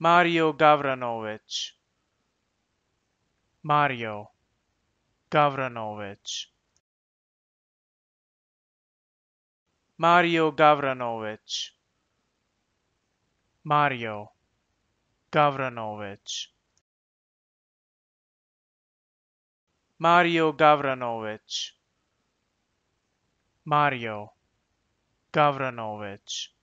Mario Gavranović. Mario Gavranović. Mario Gavranović. Mario Gavranović. Mario Gavranovich. Mario Gavranovich.